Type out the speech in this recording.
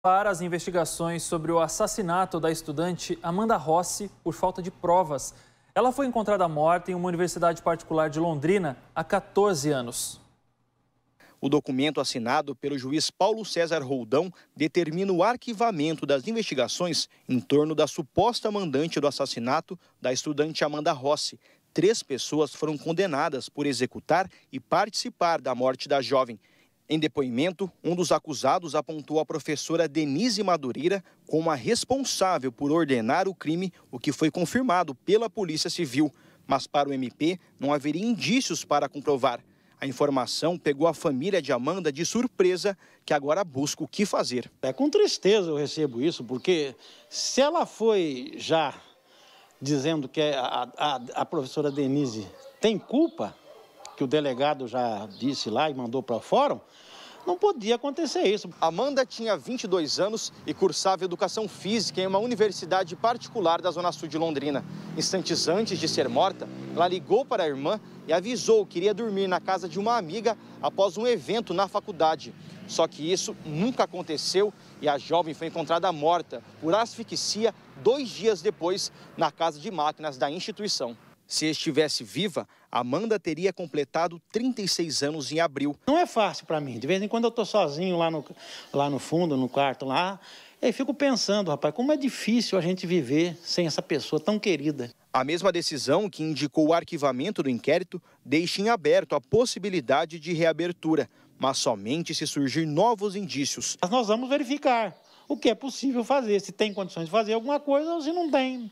para as investigações sobre o assassinato da estudante Amanda Rossi por falta de provas. Ela foi encontrada morta em uma universidade particular de Londrina há 14 anos. O documento assinado pelo juiz Paulo César Roldão determina o arquivamento das investigações em torno da suposta mandante do assassinato da estudante Amanda Rossi. Três pessoas foram condenadas por executar e participar da morte da jovem. Em depoimento, um dos acusados apontou a professora Denise Madureira como a responsável por ordenar o crime, o que foi confirmado pela Polícia Civil. Mas para o MP, não haveria indícios para comprovar. A informação pegou a família de Amanda de surpresa, que agora busca o que fazer. É com tristeza eu recebo isso, porque se ela foi já dizendo que a, a, a professora Denise tem culpa, que o delegado já disse lá e mandou para o fórum, não podia acontecer isso. Amanda tinha 22 anos e cursava educação física em uma universidade particular da Zona Sul de Londrina. Instantes antes de ser morta, ela ligou para a irmã e avisou que iria dormir na casa de uma amiga após um evento na faculdade. Só que isso nunca aconteceu e a jovem foi encontrada morta por asfixia dois dias depois na casa de máquinas da instituição. Se estivesse viva, Amanda teria completado 36 anos em abril. Não é fácil para mim. De vez em quando eu estou sozinho lá no, lá no fundo, no quarto lá, e fico pensando, rapaz, como é difícil a gente viver sem essa pessoa tão querida. A mesma decisão que indicou o arquivamento do inquérito deixa em aberto a possibilidade de reabertura, mas somente se surgir novos indícios. Mas nós vamos verificar o que é possível fazer, se tem condições de fazer alguma coisa ou se não tem.